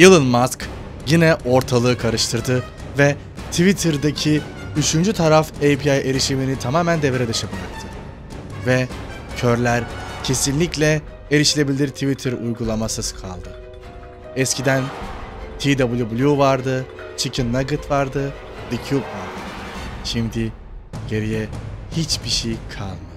Elon Musk yine ortalığı karıştırdı ve Twitter'daki üçüncü taraf API erişimini tamamen devre dışı bıraktı. Ve körler kesinlikle erişilebilir Twitter uygulamasız kaldı. Eskiden TWW vardı, Chicken Nugget vardı, The Cube vardı. Şimdi geriye hiçbir şey kalmadı.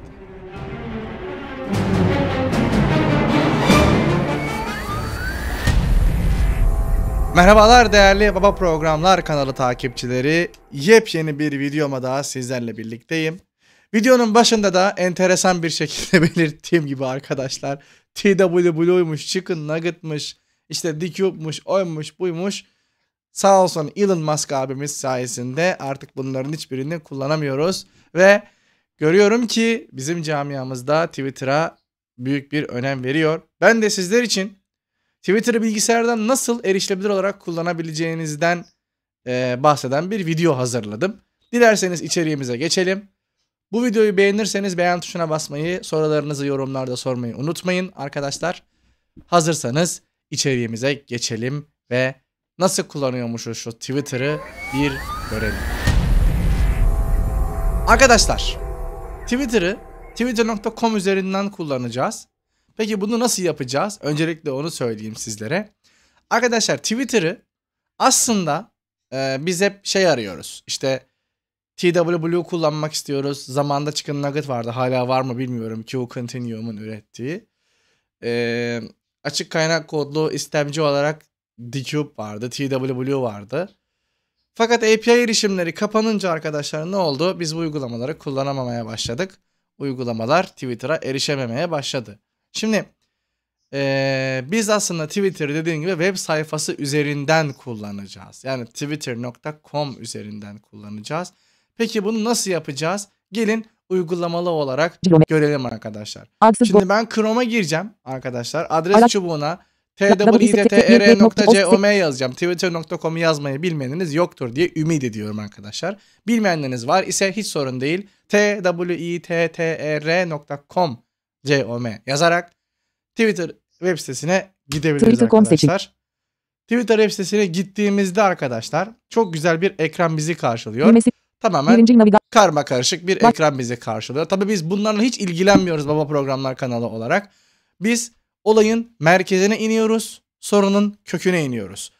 Merhabalar değerli Baba Programlar kanalı takipçileri. Yepyeni bir videoma daha sizlerle birlikteyim. Videonun başında da enteresan bir şekilde belirttiğim gibi arkadaşlar TWW'ymuş, Chicken Nugget'mış, işte DQ'muş, oymuş, buymuş. Sağ olsun Elon Musk abimiz sayesinde artık bunların hiçbirini kullanamıyoruz. Ve görüyorum ki bizim camiamızda Twitter'a büyük bir önem veriyor. Ben de sizler için Twitter'ı bilgisayardan nasıl erişilebilir olarak kullanabileceğinizden e, bahseden bir video hazırladım. Dilerseniz içeriğimize geçelim. Bu videoyu beğenirseniz beğen tuşuna basmayı, sorularınızı yorumlarda sormayı unutmayın arkadaşlar. Hazırsanız içeriğimize geçelim ve nasıl kullanıyormuşuz şu Twitter'ı bir görelim. Arkadaşlar Twitter'ı twitter.com üzerinden kullanacağız. Peki bunu nasıl yapacağız? Öncelikle onu söyleyeyim sizlere. Arkadaşlar Twitter'ı aslında e, biz hep şey arıyoruz. İşte TWW kullanmak istiyoruz. Zamanda çıkan Nugget vardı. Hala var mı bilmiyorum. Q Continuum'un ürettiği. E, açık kaynak kodlu istemci olarak Dcube vardı. TWW vardı. Fakat API erişimleri kapanınca arkadaşlar ne oldu? Biz bu uygulamaları kullanamamaya başladık. Uygulamalar Twitter'a erişememeye başladı. Şimdi ee, biz aslında Twitter'ı dediğim gibi web sayfası üzerinden kullanacağız. Yani twitter.com üzerinden kullanacağız. Peki bunu nasıl yapacağız? Gelin uygulamalı olarak görelim arkadaşlar. Şimdi ben Chrome'a gireceğim arkadaşlar. Adres çubuğuna twdtr.com e e yazacağım. Twitter.com'u yazmayı bilmeniniz yoktur diye ümit ediyorum arkadaşlar. Bilmeyenleriniz var ise hiç sorun değil. twitr.com COM yazarak Twitter web sitesine gidebiliriz Twitter.com arkadaşlar. Twitter web sitesine gittiğimizde arkadaşlar çok güzel bir ekran bizi karşılıyor. Tamamen karma karışık bir ekran bizi karşılıyor. Tabii biz bunlarla hiç ilgilenmiyoruz Baba Programlar kanalı olarak. Biz olayın merkezine iniyoruz, sorunun köküne iniyoruz.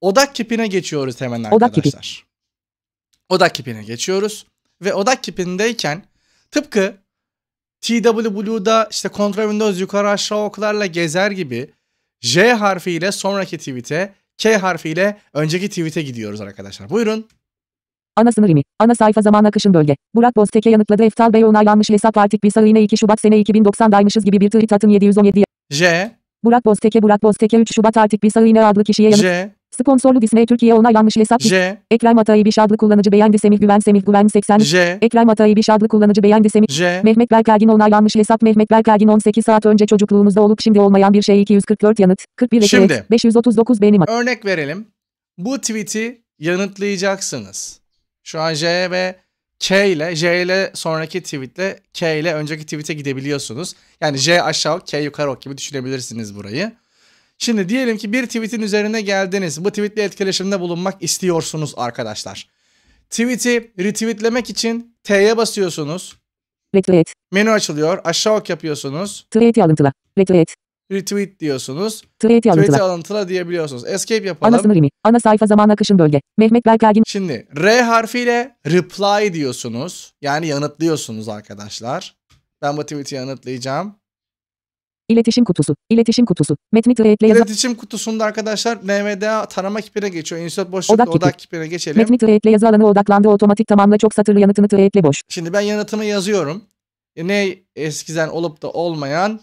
Odak kipine geçiyoruz hemen arkadaşlar. Odak Odak kipine geçiyoruz ve odak kipindeyken tıpkı Blue'da işte Ctrl Windows yukarı aşağı oklarla gezer gibi J harfiyle sonraki tweet'e, K harfiyle önceki tweet'e gidiyoruz arkadaşlar. Buyurun. Ana sınır imi. Ana sayfa zaman akışın bölge. Burak Bozteke yanıtladı. Eftal Bey onaylanmış hesap artık bir sayı yine 2 Şubat sene daymışız gibi bir tweet atın 717. J. Burak Bozteke Burak Bozteke 3 Şubat artık bir sayı yine adlı kişiye yanıt. J. Sponsorlu Disney Türkiye onaylanmış hesap. J. Ekrem Atay bir şadlı kullanıcı beğendi Semih Güven Semih Güven 80. J. Ekrem Atay bir şadlı kullanıcı beğendi Semih. J. Mehmet Berkergin onaylanmış hesap. Mehmet Berkergin 18 saat önce çocukluğumuzda olup şimdi olmayan bir şey 244 yanıt. 41 Şimdi. 539 benim. Örnek verelim. Bu tweet'i yanıtlayacaksınız. Şu an J ve K ile J ile sonraki tweetle K ile önceki tweet'e gidebiliyorsunuz. Yani J aşağı K yukarı ok gibi düşünebilirsiniz burayı. Şimdi diyelim ki bir tweetin üzerine geldiniz. Bu tweetle etkileşimde bulunmak istiyorsunuz arkadaşlar. Tweet'i retweetlemek için T'ye basıyorsunuz. Retweet. Menü açılıyor. Aşağı ok yapıyorsunuz. Tweet'i alıntıla. Retweet. Retweet diyorsunuz. Tweet'i alıntıla. Tweet'i alıntıla diyebiliyorsunuz. Escape yapalım. Ana sınır imi. Ana sayfa zaman akışın bölge. Mehmet Berk Ergin. Şimdi R harfiyle reply diyorsunuz. Yani yanıtlıyorsunuz arkadaşlar. Ben bu tweet'i yanıtlayacağım. İletişim kutusu. İletişim kutusu. Metni tığetle yazan. İletişim kutusunda arkadaşlar NMDA tarama kipine geçiyor. Insert boşluk odak, odak kipine geçelim. Metni tığetle yazı alanı odaklandı. Otomatik tamamla çok satırlı yanıtını tığetle boş. Şimdi ben yanıtımı yazıyorum. E, ne eskiden olup da olmayan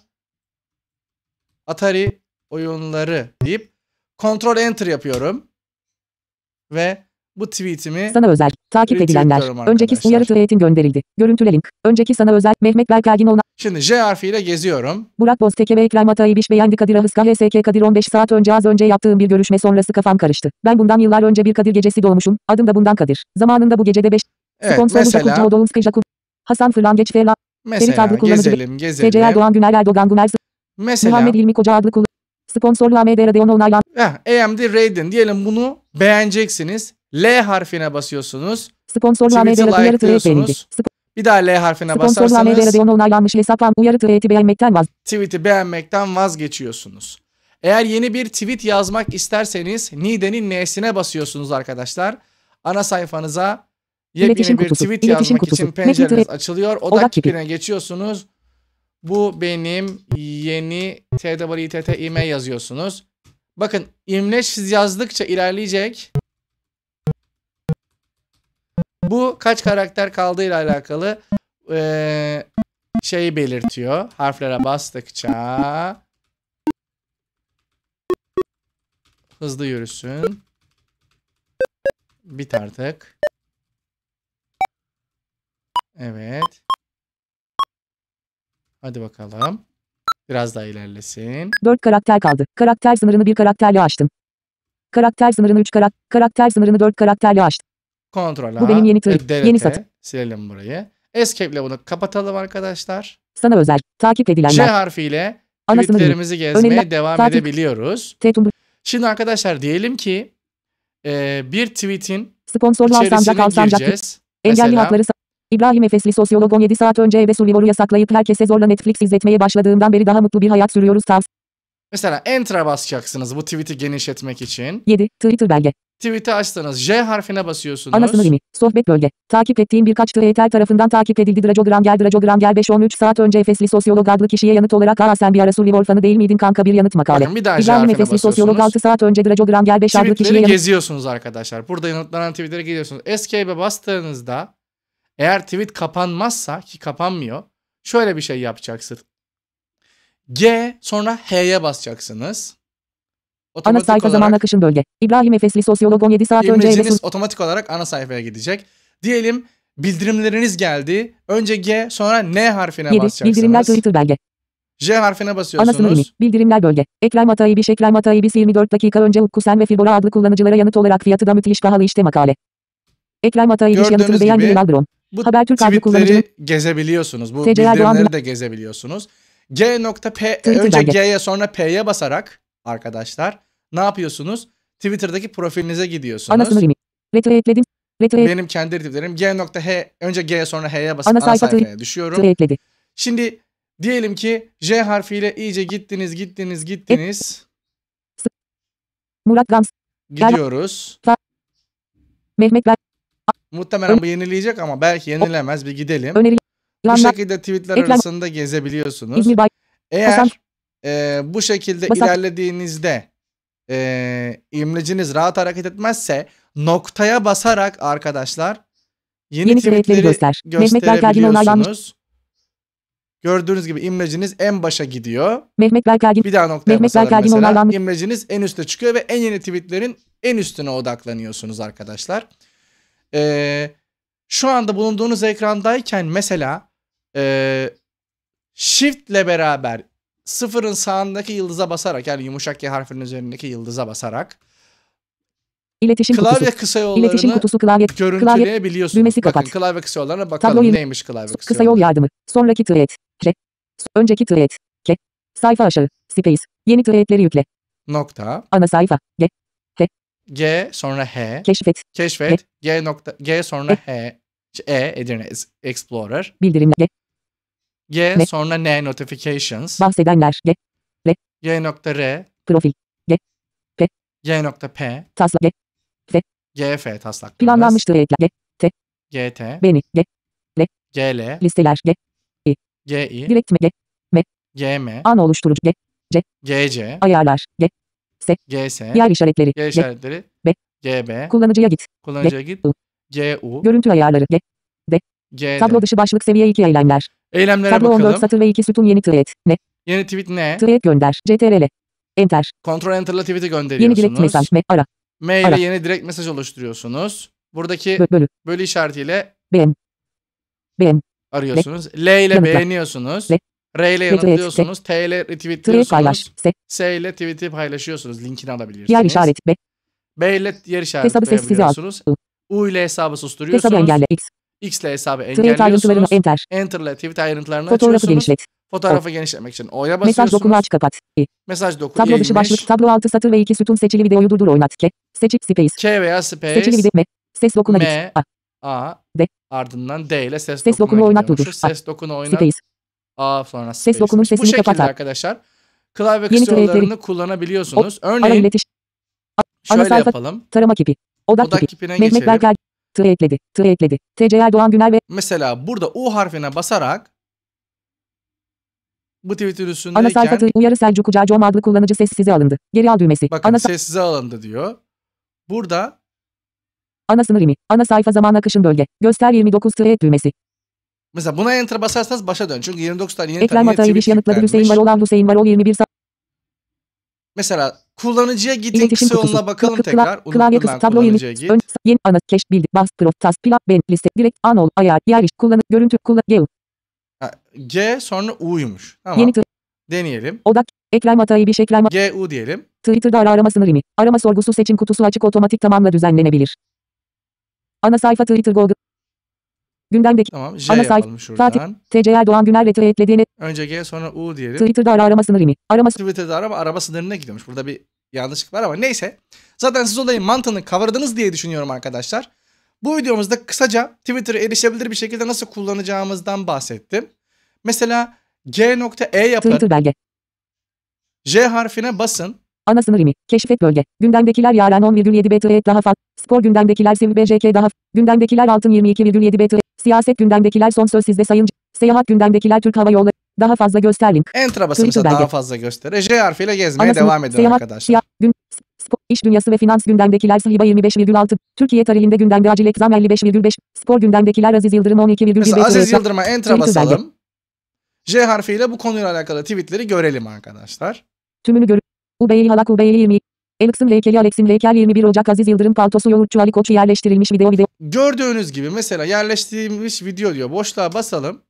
Atari oyunları deyip Ctrl Enter yapıyorum. Ve bu tweetimi sana özel takip edilenler. Önceki uyarı tweetin gönderildi. Görüntüle link. Önceki sana özel Mehmet Belkagin ona. Şimdi J harfiyle geziyorum. Burak Bozteke ve Ekrem Atay'ı biş beğendi Kadir Ahıska HSK Kadir 15 saat önce az önce yaptığım bir görüşme sonrası kafam karıştı. Ben bundan yıllar önce bir Kadir gecesi dolmuşum. Adım da bundan Kadir. Zamanında bu gecede 5 Evet, Sponsor mesela... Odolun Skıjakun. Hasan Fırlan Geç Ferla. Mesela adlı gezelim, gezelim. TCR Doğan Güner Erdoğan Güner. Mesela. Muhammed İlmi Koca adlı kullanıcı. Sponsorlu AMD Radeon onaylan. Eh, AMD Radeon diyelim bunu beğeneceksiniz. L harfine basıyorsunuz. Sponsorla MD uyarı tığı verildi. Bir daha L harfine basarsanız. Sponsorla MD radyon onaylanmış hesaplan uyarı tweeti beğenmekten vaz. Tweet'i beğenmekten vazgeçiyorsunuz. Eğer yeni bir tweet yazmak isterseniz Nide'nin N'sine basıyorsunuz arkadaşlar. Ana sayfanıza yepyeni bir kutusu. tweet İletişim yazmak kutusu. için pencereniz açılıyor. Odak kipine geçiyorsunuz. Bu benim yeni TWTT ime yazıyorsunuz. Bakın imleç siz yazdıkça ilerleyecek. Bu kaç karakter kaldığıyla alakalı e, şeyi belirtiyor. Harflere bastıkça hızlı yürüsün. Bit artık. Evet. Hadi bakalım. Biraz daha ilerlesin. 4 karakter kaldı. Karakter sınırını bir karakterle açtım. Karakter sınırını 3 karak karakter sınırını 4 karakterle açtım. Kontrol A. Bu benim yeni tır. Delete. Yeni satır. Silelim burayı. Escape'le bunu kapatalım arkadaşlar. Sana özel. Takip edilenler. Ş harfiyle Anasını tweetlerimizi gezmeye Öneriler, devam takip. edebiliyoruz. Şimdi arkadaşlar diyelim ki e, bir tweetin Sponsorlu içerisine Alsancak, Engelli hakları İbrahim Efesli sosyolog 17 saat önce Ebe Sulivor'u yasaklayıp herkese zorla Netflix izletmeye başladığından beri daha mutlu bir hayat sürüyoruz tavsiye. Mesela enter'a basacaksınız bu tweet'i genişletmek için. 7. Twitter belge. Tweet'i açtınız. J harfine basıyorsunuz. Ana sınır imi. Sohbet bölge. Takip ettiğim birkaç TRTL tarafından takip edildi. Dracogram gel Dracogram gel 5-13 saat önce Efesli sosyolog adlı kişiye yanıt olarak aa sen bir ara Sully Orfan'ı değil miydin kanka bir yanıt makale. Bakın bir daha J İbrahim harfine Efesli sosyolog 6 saat önce Dracogram gel 5 adlı kişiye Tweetleri geziyorsunuz arkadaşlar. Burada yanıtlanan tweetlere geliyorsunuz. Escape'e bastığınızda eğer tweet kapanmazsa ki kapanmıyor. Şöyle bir şey yapacaksın. G sonra H'ye basacaksınız. Otomatik ana sayfa olarak, zamanla kışın bölge. İbrahim Efesli sosyolog 17 saat önce... İmleciniz otomatik olarak ana sayfaya gidecek. Diyelim bildirimleriniz geldi. Önce G sonra N harfine 7. basacaksınız. Bildirimler Twitter belge. J harfine basıyorsunuz. Ana sınır Bildirimler bölge. Ekrem Ataibiş Ekrem bir 24 dakika önce Ukkusen ve Filbora adlı kullanıcılara yanıt olarak fiyatı da müthiş pahalı işte makale. Ekrem bir yanıtını beğen Bilal Bron. Bu Habertürk adlı kullanıcının... gezebiliyorsunuz. Bu TCR bildirimleri Doğan... de gezebiliyorsunuz. G.P. Önce G'ye sonra P'ye basarak arkadaşlar. Ne yapıyorsunuz? Twitter'daki profilinize gidiyorsunuz. Ana sınır Retweetledim. Retweet. Benim kendi retweetlerim H. önce g sonra h'ye basıp ana, ana sayfaya sayfa düşüyorum. Retweetledi. Şimdi diyelim ki j harfiyle iyice gittiniz gittiniz gittiniz. Et. Murat Gams. Gidiyoruz. Ger Mehmet Ber Muhtemelen bu yenileyecek ama belki yenilemez bir gidelim. Öneri bu şekilde tweetler arasında gezebiliyorsunuz. Eğer e, bu şekilde Mesela... ilerlediğinizde e, imleciniz rahat hareket etmezse noktaya basarak arkadaşlar yeni, yeni tweetleri göster. gösterebiliyorsunuz. Gördüğünüz gibi imleciniz en başa gidiyor. Mehmet Berkagin. Bir daha noktaya Mehmet basarak mesela onaylandı. imleciniz en üste çıkıyor ve en yeni tweetlerin en üstüne odaklanıyorsunuz arkadaşlar. Ee, şu anda bulunduğunuz ekrandayken mesela e, shift ile beraber sıfırın sağındaki yıldıza basarak yani yumuşak Y harfinin üzerindeki yıldıza basarak İletişim klavye kutusu. kısa yollarını İletişim kutusu klavye görüntüleyebiliyorsun. Klavye, düğmesi Bakın, kapat. klavye kısa yollarına bakalım Tablo neymiş klavye kısa, kısa yol yardımı. Sonraki tığ et. Re. Önceki tığ et. Sayfa aşağı. Space. Yeni tığ yükle. Nokta. Ana sayfa. G. H. G sonra H. Keşfet. Keşfet. H. G nokta. G sonra e. H. H. E. Edirne Explorer. Bildirimler. G ne? sonra N notifications. Bahsedenler. G. R. Y nokta R. Profil. G. P. Y nokta P. taslak G. F. G F taslak. Planlanmıştır ekle. G. T. G T. Beni. G. L. G L. Listeler. G. I. G I. Direkt mi? G. M. G M. An oluşturucu. G. C. G C. Ayarlar. G. S. G S. Yer işaretleri. G işaretleri. B. G B. Kullanıcıya git. Kullanıcıya git. G U. Görüntü ayarları. G. D. G Tablo dışı başlık seviye 2 eylemler. Eylemlere Tablo bakalım. 14 satır ve 2 sütun yeni tweet. Ne? Yeni tweet ne? Tweet gönder. CTRL. Enter. Ctrl Enter'la tweet'i gönderiyorsunuz. Yeni direkt mesaj. Me ara. Mail ara. yeni direkt mesaj oluşturuyorsunuz. Buradaki bölü. bölü işaretiyle Ben. Ben. Arıyorsunuz. L ile beğeniyorsunuz. Be R ile yanıtlıyorsunuz. Be T ile retweetliyorsunuz. Paylaş. S. ile tweet'i paylaşıyorsunuz. Linkini alabilirsiniz. Yer işaret. B. B ile yer işareti Hesabı sessize al. U ile hesabı susturuyorsunuz. Hesabı engelle. X. X ile hesabı engelliyorsunuz. Enter. Enter ile Twitter ayrıntılarını Fotoğrafı açıyorsunuz. genişlet. Fotoğrafı o. genişletmek için O'ya basıyorsunuz. Mesaj dokunu aç kapat. I. Mesaj doku Tablo dışı başlık, tablo altı satır ve iki sütun seçili videoyu durdur oynat. K. Seçik space. K veya space. Seçili video M. Ses dokuna M. git. A. A. D. Ardından D ile ses, ses dokunu oynat durdur. Ses dokunu oynat. Space. A sonra space. Ses dokunun sesini kapat. Bu şekilde kapat. arkadaşlar klavye klasörlerini kullanabiliyorsunuz. O, Örneğin ara iletiş, şöyle ana sayfa, yapalım. Tarama kipi. Odak, Odak kipi. kipine Mehmet geçelim. Berker. T ekledi. T ekledi. TCL Doğan Güner ve... Mesela burada U harfine basarak bu Twitter ürüsündeyken... Ana sayfa tı, uyarı Selcuk Ucacom adlı kullanıcı ses size alındı. Geri al düğmesi. Bakın Ana ses size alındı diyor. Burada... Ana sınır imi. Ana sayfa zaman akışın bölge. Göster 29 tı et düğmesi. Mesela buna enter basarsanız başa dön. Çünkü 29 tane yeni Ekrem Atay İliş yanıtladı Hüseyin Varol ah Hüseyin Varol 21 saat. Mesela kullanıcıya gitin İletişim kısa kutusu. yoluna bakalım Kla- tekrar. Unuttum Klavye kısa ben tablo yeni. kullanıcıya git. Ön, yeni ana keş bildi. Bas prof tas plan ben liste direkt anol ayar yer iş kullanı görüntü kullan gel. G sonra U'ymuş. Tamam. Yeni tı- Deneyelim. odak Ekrem Atay bir Ekrem G, U diyelim. Twitter'da ara arama sınırı mi? Arama sorgusu seçim kutusu açık otomatik tamamla düzenlenebilir. Ana sayfa Twitter Google Gündemdeki tamam, J ana sayfa Fatih TCL Doğan Güner Rete e eklediğini önce G sonra U diyelim. Twitter'da ara arama sınırı mı? Arama Twitter'da araba arama sınırına gidiyormuş. Burada bir yanlışlık var ama neyse. Zaten siz olayın mantığını kavradınız diye düşünüyorum arkadaşlar. Bu videomuzda kısaca Twitter'ı erişebilir bir şekilde nasıl kullanacağımızdan bahsettim. Mesela G.E yapın. Twitter belge. J harfine basın. Ana sınır imi. Keşfet bölge. Gündemdekiler Yaren 10,7 BTR daha fal. Spor gündemdekiler Sivri BJK daha. Gündemdekiler Altın 22,7 BTR. Siyaset gündemdekiler son söz sizde sayın. Seyahat gündemdekiler Türk Hava Yolları. Daha fazla göster link. Enter'a basınca daha fazla göster. E, J harfiyle gezmeye Ana devam edin seyahat, arkadaşlar. Siyah, gün, spor, iş dünyası ve finans gündemdekiler Sahiba 25,6. Türkiye tarihinde gündemde acil ekzam 55,5. Spor gündemdekiler Aziz Yıldırım 12,1 Mesela Aziz Yıldırım'a Enter'a basalım. J harfiyle bu konuyla alakalı tweetleri görelim arkadaşlar. Tümünü görün. Ubeyli Halak Ubeyli 20. El kısım heykeli Alex'in 21 Ocak Aziz Yıldırım paltosu yoğurtçu Ali Koç yerleştirilmiş video video. Gördüğünüz gibi mesela yerleştirilmiş video diyor. Boşluğa basalım.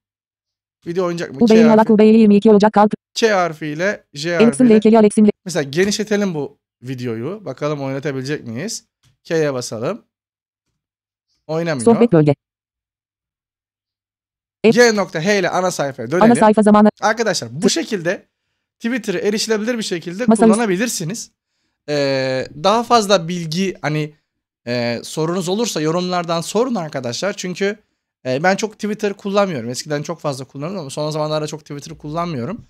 Video oynayacak mı? Ubeyli Halak Ubeyli 22 Ocak Kalp. Ç harfiyle J harfiyle. El kısım heykeli Alex'in Mesela genişletelim bu videoyu. Bakalım oynatabilecek miyiz? K'ye basalım. Oynamıyor. Sohbet bölge. G.H ile ana sayfaya dönelim. Ana sayfa zamanı. Arkadaşlar bu şekilde Twitter'ı erişilebilir bir şekilde Masamız... kullanabilirsiniz. Ee, daha fazla bilgi hani e, sorunuz olursa yorumlardan sorun arkadaşlar. Çünkü e, ben çok Twitter kullanmıyorum. Eskiden çok fazla kullanıyordum ama son zamanlarda çok Twitter kullanmıyorum.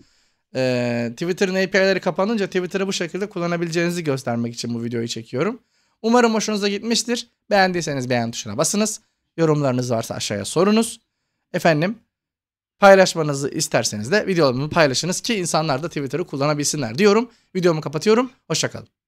E, Twitter'ın API'leri kapanınca Twitter'ı bu şekilde kullanabileceğinizi göstermek için bu videoyu çekiyorum. Umarım hoşunuza gitmiştir. Beğendiyseniz beğen tuşuna basınız. Yorumlarınız varsa aşağıya sorunuz. Efendim Paylaşmanızı isterseniz de videolarımı paylaşınız ki insanlar da Twitter'ı kullanabilsinler diyorum. Videomu kapatıyorum. Hoşçakalın.